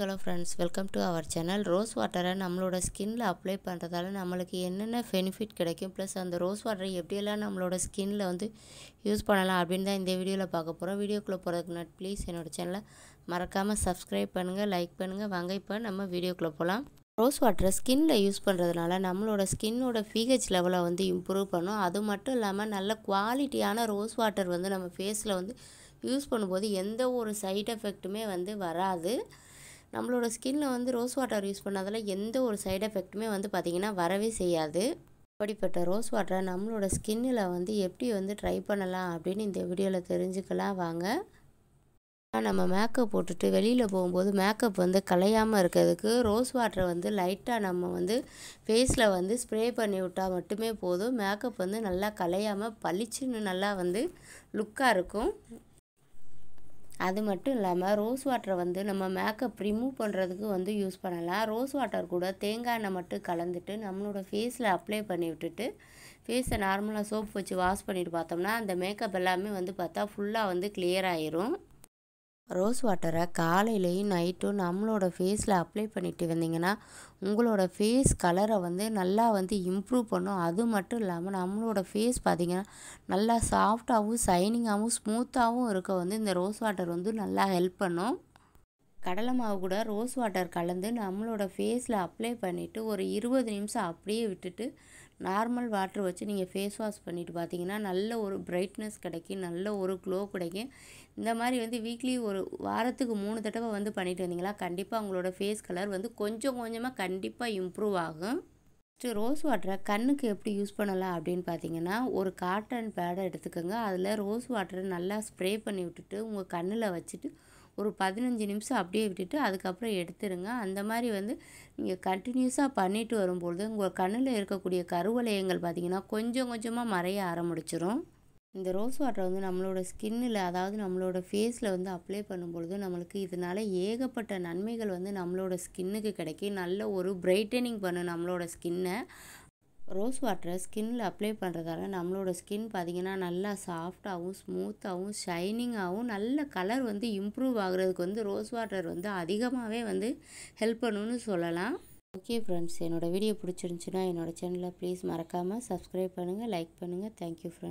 hello friends welcome to our channel rose வாட்டரை நம்மளோட ஸ்கின்னில் apply பண்ணுறதால நம்மளுக்கு என்னென்ன பெனிஃபிட் கிடைக்கும் ப்ளஸ் அந்த ரோஸ் வாட்டரை எப்படியெல்லாம் நம்மளோட ஸ்கின்னில் வந்து யூஸ் பண்ணலாம் அப்படின்னு தான் இந்த வீடியோவில் பார்க்க போகிறோம் வீடியோக்குள்ளே போகிறதுக்கு முன்னாடி ப்ளீஸ் என்னோடய சேனலை மறக்காமல் சப்ஸ்கிரைப் பண்ணுங்கள் லைக் பண்ணுங்கள் வாங்க இப்போ நம்ம வீடியோக்குள்ளே போகலாம் ரோஸ் வாட்டரை ஸ்கின்னில் யூஸ் பண்ணுறதுனால நம்மளோட ஸ்கின்னோட பிஹெச் லெவலை வந்து இம்ப்ரூவ் பண்ணும் அது மட்டும் இல்லாமல் நல்ல குவாலிட்டியான ரோஸ் வாட்டர் வந்து நம்ம ஃபேஸில் வந்து யூஸ் பண்ணும்போது எந்த ஒரு சைட் எஃபெக்ட்டுமே வந்து வராது நம்மளோட ஸ்கின்ல வந்து ரோஸ் வாட்டர் யூஸ் பண்ணாதால எந்த ஒரு சைடு எஃபெக்ட்டுமே வந்து பார்த்திங்கன்னா வரவே செய்யாது அப்படிப்பட்ட ரோஸ் வாட்டரை நம்மளோட ஸ்கின்னில் வந்து எப்படி வந்து ட்ரை பண்ணலாம் அப்படின்னு இந்த வீடியோவில் தெரிஞ்சுக்கலாம் வாங்க நம்ம மேக்கப் போட்டுட்டு வெளியில் போகும்போது மேக்கப் வந்து கலையாமல் இருக்கிறதுக்கு ரோஸ் வாட்டரை வந்து லைட்டாக நம்ம வந்து ஃபேஸில் வந்து ஸ்ப்ரே பண்ணி விட்டால் மட்டுமே போதும் மேக்கப் வந்து நல்லா கலையாமல் பளிச்சுன்னு நல்லா வந்து லுக்காக இருக்கும் அது மட்டும் இல்லாமல் ரோஸ் வாட்டரை வந்து நம்ம மேக்கப் ரிமூவ் பண்ணுறதுக்கு வந்து யூஸ் பண்ணலாம் ரோஸ் வாட்டர் கூட தேங்காய் எண்ணெய் மட்டும் கலந்துட்டு நம்மளோட ஃபேஸில் அப்ளை பண்ணி விட்டுட்டு ஃபேஸை நார்மலாக சோப் வச்சு வாஷ் பண்ணிவிட்டு பார்த்தோம்னா அந்த மேக்கப் எல்லாமே வந்து பார்த்தா ஃபுல்லாக வந்து கிளியர் ஆயிரும் ரோஸ் வாட்டரை காலையிலையும் நைட்டும் நம்மளோட ஃபேஸில் அப்ளை பண்ணிட்டு வந்தீங்கன்னா உங்களோட ஃபேஸ் கலரை வந்து நல்லா வந்து இம்ப்ரூவ் பண்ணும் அது மட்டும் இல்லாமல் நம்மளோட ஃபேஸ் பார்த்திங்கன்னா நல்லா சாஃப்டாகவும் ஷைனிங்காகவும் ஸ்மூத்தாகவும் இருக்க வந்து இந்த ரோஸ் வாட்டர் வந்து நல்லா ஹெல்ப் பண்ணும் கடலை மாவு கூட ரோஸ் வாட்டர் கலந்து நம்மளோட ஃபேஸில் அப்ளை பண்ணிவிட்டு ஒரு இருபது நிமிஷம் அப்படியே விட்டுட்டு நார்மல் வாட்டர் வச்சு நீங்கள் ஃபேஸ் வாஷ் பண்ணிவிட்டு பார்த்தீங்கன்னா நல்ல ஒரு பிரைட்னஸ் கிடைக்கும் நல்ல ஒரு க்ளோ கிடைக்கும் இந்த மாதிரி வந்து வீக்லி ஒரு வாரத்துக்கு மூணு தடவை வந்து பண்ணிட்டு வந்தீங்களா கண்டிப்பாக உங்களோட ஃபேஸ் கலர் வந்து கொஞ்சம் கொஞ்சமாக கண்டிப்பாக இம்ப்ரூவ் ஆகும் ஃபஸ்ட்டு ரோஸ் வாட்டரை கண்ணுக்கு எப்படி யூஸ் பண்ணலாம் அப்படின்னு பார்த்தீங்கன்னா ஒரு காட்டன் பேடை எடுத்துக்கோங்க அதில் ரோஸ் வாட்டரை நல்லா ஸ்ப்ரே பண்ணி விட்டுட்டு உங்கள் கண்ணில் வச்சுட்டு ஒரு பதினஞ்சு நிமிஷம் அப்படியே விட்டுட்டு அதுக்கப்புறம் எடுத்துருங்க அந்த மாதிரி வந்து நீங்கள் கண்டினியூஸாக பண்ணிட்டு வரும்பொழுது உங்கள் கண்ணில் இருக்கக்கூடிய கருவலயங்கள் பார்த்திங்கன்னா கொஞ்சம் கொஞ்சமாக மறைய ஆரம்பிச்சிடும் இந்த ரோஸ் வாட்டரை வந்து நம்மளோட ஸ்கின்னில் அதாவது நம்மளோட ஃபேஸில் வந்து அப்ளை பண்ணும்பொழுது நம்மளுக்கு இதனால் ஏகப்பட்ட நன்மைகள் வந்து நம்மளோட ஸ்கின்னுக்கு கிடைக்கும் நல்ல ஒரு பிரைட்டனிங் பண்ணும் நம்மளோட ஸ்கின்னை ரோஸ் வாட்டரை ஸ்கின்னில் அப்ளை பண்ணுறதால நம்மளோட ஸ்கின் பார்த்திங்கன்னா நல்லா சாஃப்டாகவும் ஸ்மூத்தாகவும் ஷைனிங்காகவும் நல்ல கலர் வந்து இம்ப்ரூவ் ஆகுறதுக்கு வந்து ரோஸ் வாட்டர் வந்து அதிகமாகவே வந்து ஹெல்ப் பண்ணுன்னு சொல்லலாம் ஓகே ஃப்ரெண்ட்ஸ் என்னோடய வீடியோ பிடிச்சிருந்துச்சுன்னா என்னோடய சேனலை ப்ளீஸ் மறக்காமல் சப்ஸ்கிரைப் பண்ணுங்கள் லைக் பண்ணுங்கள் தேங்க்யூ ஃப்ரெண்ட்ஸ்